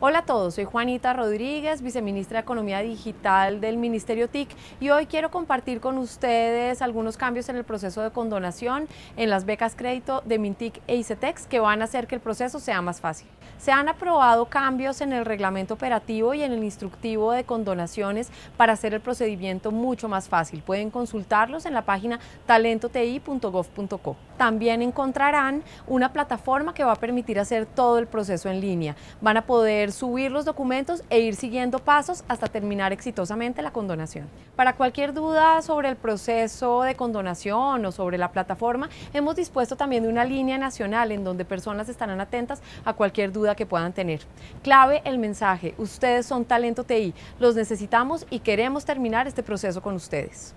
Hola a todos, soy Juanita Rodríguez, viceministra de Economía Digital del Ministerio TIC y hoy quiero compartir con ustedes algunos cambios en el proceso de condonación en las becas crédito de Mintic e ICETEX que van a hacer que el proceso sea más fácil. Se han aprobado cambios en el reglamento operativo y en el instructivo de condonaciones para hacer el procedimiento mucho más fácil. Pueden consultarlos en la página talentoti.gov.co. También encontrarán una plataforma que va a permitir hacer todo el proceso en línea. Van a poder subir los documentos e ir siguiendo pasos hasta terminar exitosamente la condonación. Para cualquier duda sobre el proceso de condonación o sobre la plataforma, hemos dispuesto también de una línea nacional en donde personas estarán atentas a cualquier duda que puedan tener. Clave el mensaje, ustedes son talento TI, los necesitamos y queremos terminar este proceso con ustedes.